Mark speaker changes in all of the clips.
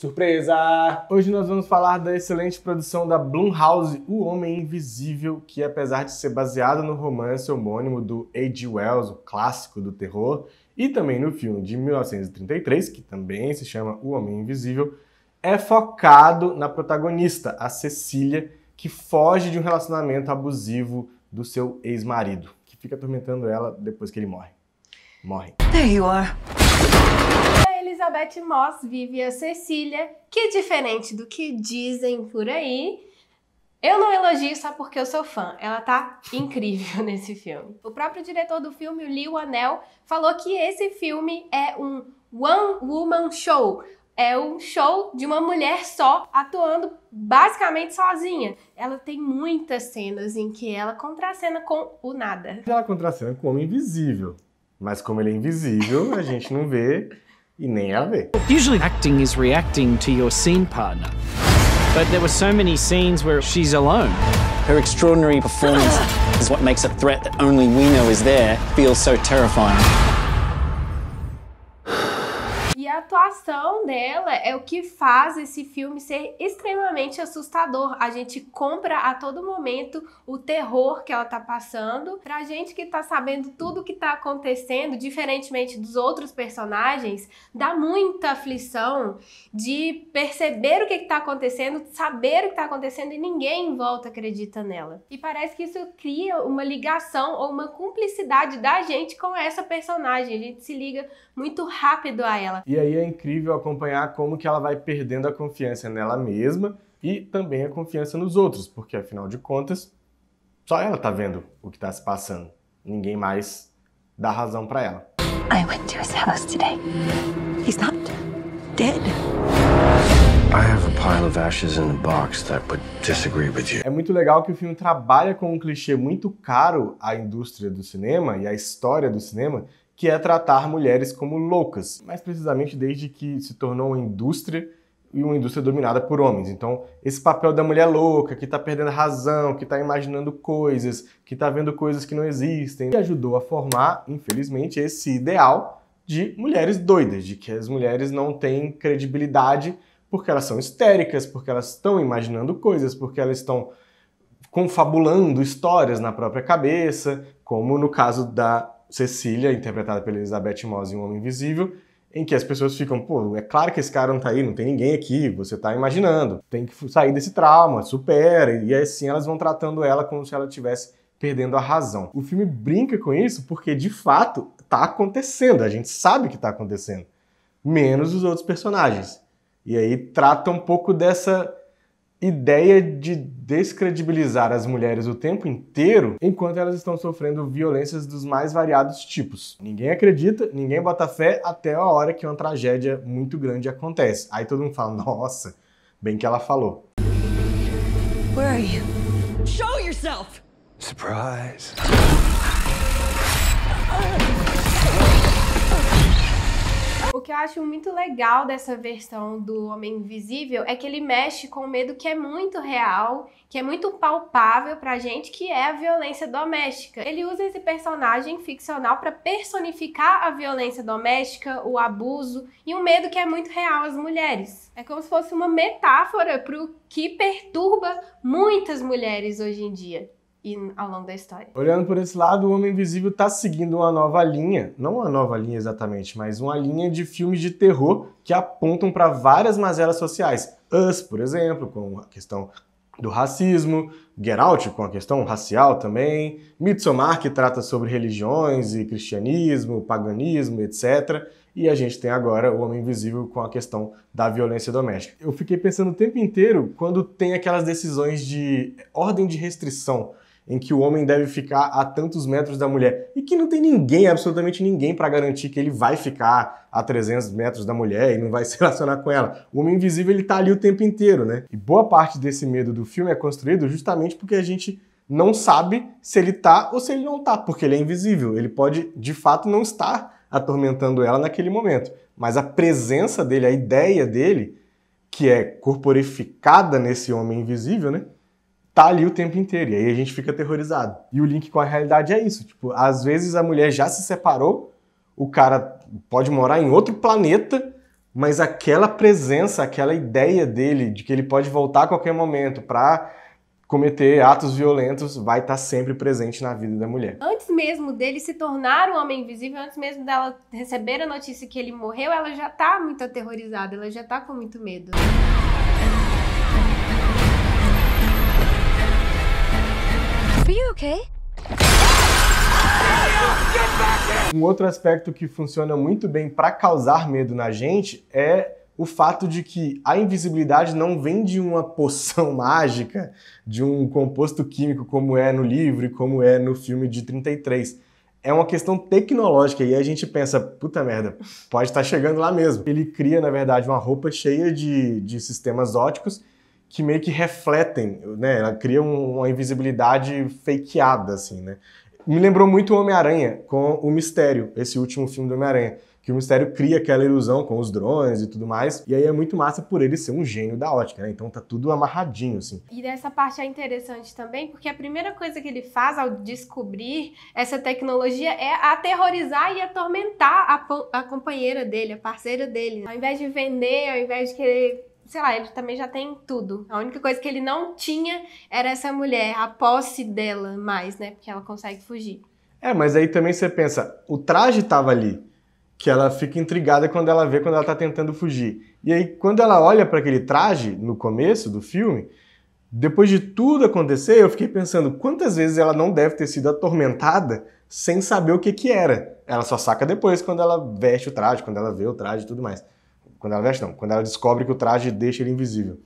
Speaker 1: Surpresa! Hoje nós vamos falar da excelente produção da Blumhouse, O Homem Invisível, que apesar de ser baseado no romance homônimo do A.G. Wells, o clássico do terror, e também no filme de 1933, que também se chama O Homem Invisível, é focado na protagonista, a Cecília, que foge de um relacionamento abusivo do seu ex-marido, que fica atormentando ela depois que ele morre. Morre. There you
Speaker 2: are. Elizabeth Moss vive a Cecília, que diferente do que dizem por aí, eu não elogio só porque eu sou fã, ela tá incrível nesse filme. O próprio diretor do filme, Lee Anel, falou que esse filme é um one woman show, é um show de uma mulher só atuando basicamente sozinha. Ela tem muitas cenas em que ela contracena com o nada.
Speaker 1: Ela contracena com o homem invisível, mas como ele é invisível, a gente não vê Usually acting is reacting to your scene partner. But there were so many scenes where she's alone. Her extraordinary performance is what makes a threat that only we know is there feel so terrifying.
Speaker 2: E a atuação dela é o que faz esse filme ser extremamente assustador. A gente compra a todo momento o terror que ela tá passando. Pra gente que tá sabendo tudo que tá acontecendo, diferentemente dos outros personagens, dá muita aflição de perceber o que, que tá acontecendo, saber o que tá acontecendo e ninguém em volta acredita nela. E parece que isso cria uma ligação ou uma cumplicidade da gente com essa personagem. A gente se liga muito rápido a ela.
Speaker 1: E aí é incrível acompanhar como que ela vai perdendo a confiança nela mesma e também a confiança nos outros, porque afinal de contas, só ela tá vendo o que tá se passando. Ninguém mais dá razão para ela.
Speaker 2: I went to his house today. He's not dead. I have a pile of ashes in a box that would disagree
Speaker 1: with you. É muito legal que o filme trabalha com um clichê muito caro à indústria do cinema e à história do cinema, que é tratar mulheres como loucas, mais precisamente desde que se tornou uma indústria e uma indústria dominada por homens. Então, esse papel da mulher louca, que está perdendo a razão, que está imaginando coisas, que está vendo coisas que não existem, que ajudou a formar, infelizmente, esse ideal de mulheres doidas, de que as mulheres não têm credibilidade porque elas são histéricas, porque elas estão imaginando coisas, porque elas estão confabulando histórias na própria cabeça, como no caso da Cecília, interpretada pela Elizabeth Moss em O Homem Invisível, em que as pessoas ficam, pô, é claro que esse cara não tá aí, não tem ninguém aqui, você tá imaginando. Tem que sair desse trauma, supera, e assim elas vão tratando ela como se ela tivesse perdendo a razão. O filme brinca com isso porque de fato tá acontecendo, a gente sabe que tá acontecendo, menos os outros personagens. E aí trata um pouco dessa ideia de descredibilizar as mulheres o tempo inteiro enquanto elas estão sofrendo violências dos mais variados tipos. Ninguém acredita, ninguém bota fé até a hora que uma tragédia muito grande acontece. Aí todo mundo fala: "Nossa, bem que ela falou". Where are you?
Speaker 2: Show yourself. Surprise o que eu acho muito legal dessa versão do Homem Invisível é que ele mexe com o medo que é muito real, que é muito palpável pra gente, que é a violência doméstica. Ele usa esse personagem ficcional para personificar a violência doméstica, o abuso e um medo que é muito real às mulheres. É como se fosse uma metáfora pro que perturba muitas mulheres hoje em dia ao longo da história.
Speaker 1: Olhando por esse lado, o Homem Invisível está seguindo uma nova linha, não uma nova linha exatamente, mas uma linha de filmes de terror que apontam para várias mazelas sociais. Us, por exemplo, com a questão do racismo, Get Out com a questão racial também, Midsommar que trata sobre religiões e cristianismo, paganismo, etc. E a gente tem agora o Homem Invisível com a questão da violência doméstica. Eu fiquei pensando o tempo inteiro quando tem aquelas decisões de ordem de restrição em que o homem deve ficar a tantos metros da mulher e que não tem ninguém, absolutamente ninguém, para garantir que ele vai ficar a 300 metros da mulher e não vai se relacionar com ela. O homem invisível ele tá ali o tempo inteiro, né? E boa parte desse medo do filme é construído justamente porque a gente não sabe se ele tá ou se ele não tá, porque ele é invisível. Ele pode de fato não estar atormentando ela naquele momento, mas a presença dele, a ideia dele, que é corporificada nesse homem invisível, né? tá ali o tempo inteiro. E aí a gente fica aterrorizado. E o link com a realidade é isso. Tipo, às vezes a mulher já se separou, o cara pode morar em outro planeta, mas aquela presença, aquela ideia dele de que ele pode voltar a qualquer momento para cometer atos violentos vai estar tá sempre presente na vida da mulher.
Speaker 2: Antes mesmo dele se tornar um homem invisível, antes mesmo dela receber a notícia que ele morreu, ela já tá muito aterrorizada, ela já tá com muito medo. okay? Um
Speaker 1: outro aspecto que funciona muito bem para causar medo na gente é o fato de que a invisibilidade não vem de uma poção mágica, de um composto químico como é no livro e como é no filme de 33. É uma questão tecnológica e a gente pensa, puta merda, pode estar tá chegando lá mesmo. Ele cria, na verdade, uma roupa cheia de, de sistemas óticos que meio que refletem, né? Ela cria uma invisibilidade fakeada, assim, né? Me lembrou muito o Homem-Aranha com o Mistério, esse último filme do Homem-Aranha, que o Mistério cria aquela ilusão com os drones e tudo mais, e aí é muito massa por ele ser um gênio da ótica, né? Então tá tudo amarradinho, assim.
Speaker 2: E dessa parte é interessante também, porque a primeira coisa que ele faz ao descobrir essa tecnologia é aterrorizar e atormentar a, a companheira dele, a parceira dele. Né? Ao invés de vender, ao invés de querer sei lá, ele também já tem tudo. A única coisa que ele não tinha era essa mulher, a posse dela mais, né? Porque ela consegue fugir.
Speaker 1: É, mas aí também você pensa, o traje tava ali, que ela fica intrigada quando ela vê quando ela tá tentando fugir. E aí quando ela olha para aquele traje no começo do filme, depois de tudo acontecer, eu fiquei pensando quantas vezes ela não deve ter sido atormentada sem saber o que que era. Ela só saca depois quando ela veste o traje, quando ela vê o traje e tudo mais. Quando ela veste, não. Quando ela descobre que o traje deixa ele invisível.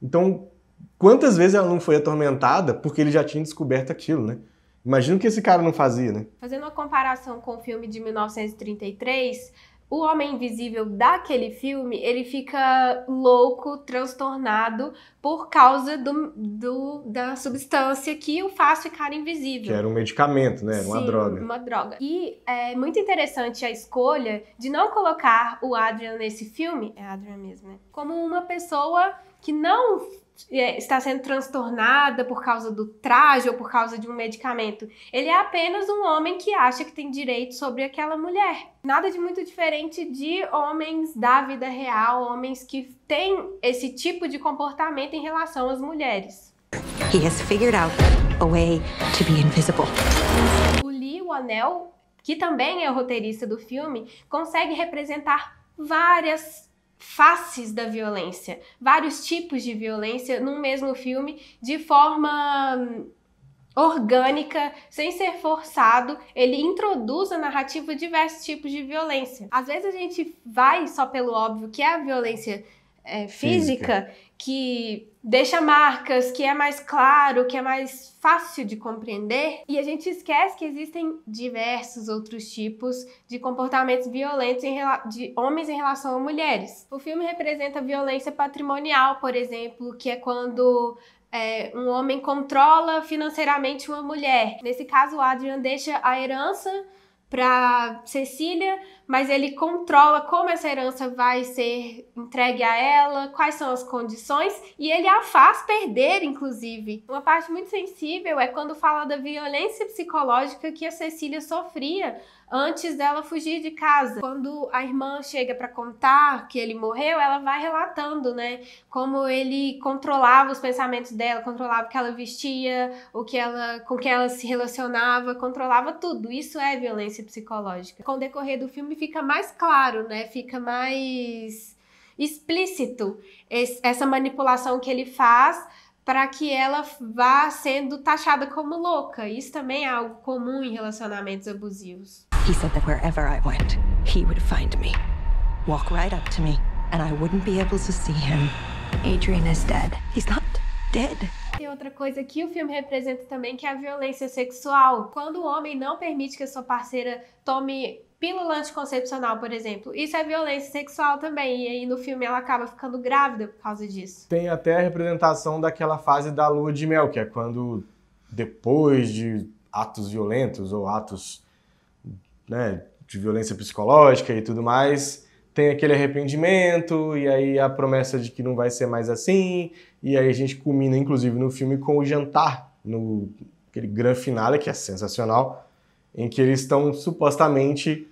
Speaker 1: Então, quantas vezes ela não foi atormentada porque ele já tinha descoberto aquilo, né? Imagina o que esse cara não fazia, né?
Speaker 2: Fazendo uma comparação com o filme de 1933 o homem invisível daquele filme, ele fica louco, transtornado por causa do, do, da substância que o faz ficar invisível. Que era um
Speaker 1: medicamento, né? uma droga. Uma
Speaker 2: droga. E é muito interessante a escolha de não colocar o Adrian nesse filme, é Adrian mesmo, né? Como uma pessoa que não é, está sendo transtornada por causa do traje ou por causa de um medicamento. Ele é apenas um homem que acha que tem direito sobre aquela mulher. Nada de muito diferente de homens da vida real, homens que têm esse tipo de comportamento em relação às mulheres. He has figured out a way to be invisible. O Lee, o Anel, que também é o roteirista do filme, consegue representar várias faces da violência, vários tipos de violência num mesmo filme de forma hum, orgânica, sem ser forçado, ele introduz a narrativa diversos tipos de violência. Às vezes a gente vai só pelo óbvio, que é a violência é, física, física, que deixa marcas, que é mais claro, que é mais fácil de compreender. E a gente esquece que existem diversos outros tipos de comportamentos violentos de homens em relação a mulheres. O filme representa violência patrimonial, por exemplo, que é quando é, um homem controla financeiramente uma mulher. Nesse caso, o Adrian deixa a herança para Cecília mas ele controla como essa herança vai ser entregue a ela, quais são as condições, e ele a faz perder, inclusive. Uma parte muito sensível é quando fala da violência psicológica que a Cecília sofria antes dela fugir de casa. Quando a irmã chega para contar que ele morreu, ela vai relatando, né, como ele controlava os pensamentos dela, controlava o que ela vestia, o que ela, com que ela se relacionava, controlava tudo. Isso é violência psicológica. Com o decorrer do filme fica mais claro, né? Fica mais explícito esse, essa manipulação que ele faz para que ela vá sendo taxada como louca. Isso também é algo comum em relacionamentos abusivos. He said
Speaker 1: that wherever I went, he would find me, walk right up to me, and I wouldn't be able to see
Speaker 2: him. Adrian is dead. He's not dead. Tem outra coisa que o filme representa também, que é a violência sexual. Quando o homem não permite que a sua parceira tome pílula anticoncepcional, por exemplo. Isso é violência sexual também. E aí no filme ela acaba ficando grávida por causa disso.
Speaker 1: Tem até a representação daquela fase da lua de mel, que é quando depois de atos violentos ou atos né, de violência psicológica e tudo mais, tem aquele arrependimento e aí a promessa de que não vai ser mais assim. E aí a gente culmina, inclusive, no filme com o jantar, no aquele grande finale que é sensacional em que eles estão supostamente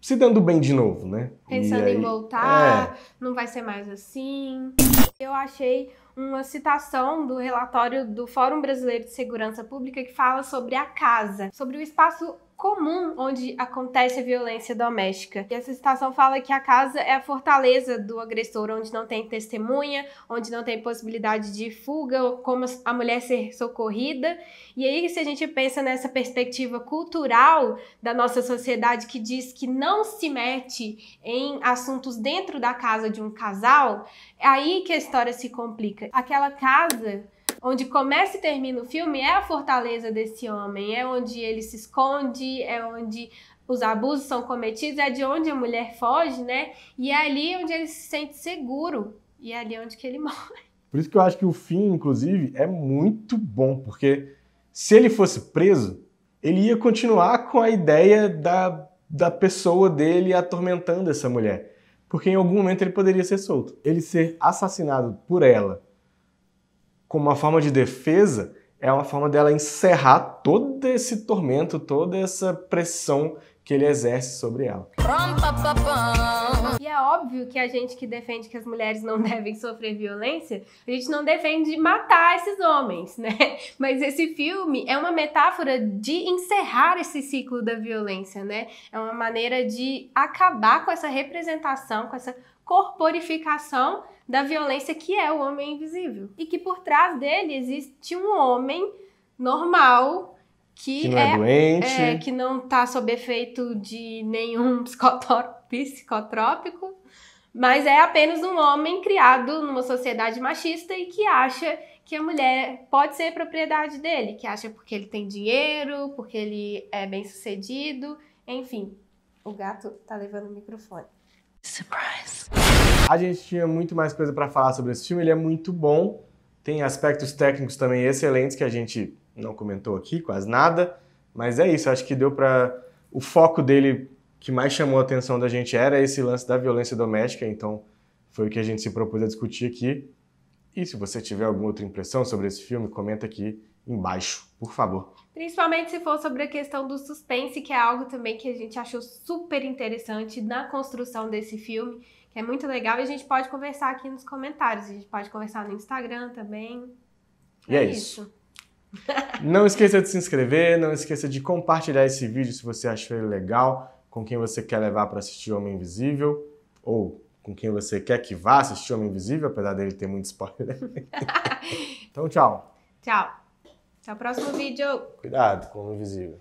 Speaker 1: se dando bem de novo, né? Pensando aí, em voltar, é...
Speaker 2: não vai ser mais assim. Eu achei uma citação do relatório do Fórum Brasileiro de Segurança Pública que fala sobre a casa, sobre o espaço comum onde acontece a violência doméstica. E essa citação fala que a casa é a fortaleza do agressor, onde não tem testemunha, onde não tem possibilidade de fuga, como a mulher ser socorrida. E aí, se a gente pensa nessa perspectiva cultural da nossa sociedade que diz que não se mete em assuntos dentro da casa de um casal, é aí que a história se complica. Aquela casa onde começa e termina o filme é a fortaleza desse homem, é onde ele se esconde, é onde os abusos são cometidos, é de onde a mulher foge, né? E é ali onde ele se sente seguro e é ali onde que ele morre.
Speaker 1: Por isso que eu acho que o fim, inclusive, é muito bom, porque se ele fosse preso, ele ia continuar com a ideia da, da pessoa dele atormentando essa mulher. Porque em algum momento ele poderia ser solto. Ele ser assassinado por ela como uma forma de defesa, é uma forma dela encerrar todo esse tormento, toda essa pressão que ele exerce sobre ela.
Speaker 2: E é óbvio que a gente que defende que as mulheres não devem sofrer violência, a gente não defende matar esses homens, né? Mas esse filme é uma metáfora de encerrar esse ciclo da violência, né? É uma maneira de acabar com essa representação, com essa corporificação da violência que é o homem invisível. E que por trás dele existe um homem normal que, que não é, é, doente, é, que não está sob efeito de nenhum psicotrópico, mas é apenas um homem criado numa sociedade machista e que acha que a mulher pode ser propriedade dele, que acha porque ele tem dinheiro, porque ele é bem sucedido, enfim. O gato tá levando o microfone. Surprise.
Speaker 1: A gente tinha muito mais coisa para falar sobre esse filme, ele é muito bom, tem aspectos técnicos também excelentes que a gente não comentou aqui, quase nada, mas é isso, acho que deu para o foco dele que mais chamou a atenção da gente era esse lance da violência doméstica, então foi o que a gente se propôs a discutir aqui. E se você tiver alguma outra impressão sobre esse filme, comenta aqui embaixo, por favor.
Speaker 2: Principalmente se for sobre a questão do suspense, que é algo também que a gente achou super interessante na construção desse filme, que é muito legal e a gente pode conversar aqui nos comentários, a gente pode conversar no Instagram também. E é, é isso. isso.
Speaker 1: Não esqueça de se inscrever, não esqueça de compartilhar esse vídeo se você achou ele legal, com quem você quer levar para assistir Homem Invisível ou com quem você quer que vá assistir Homem Invisível, apesar dele ter muito spoiler. então, tchau.
Speaker 2: Tchau. Até o próximo vídeo.
Speaker 1: Cuidado com o invisível.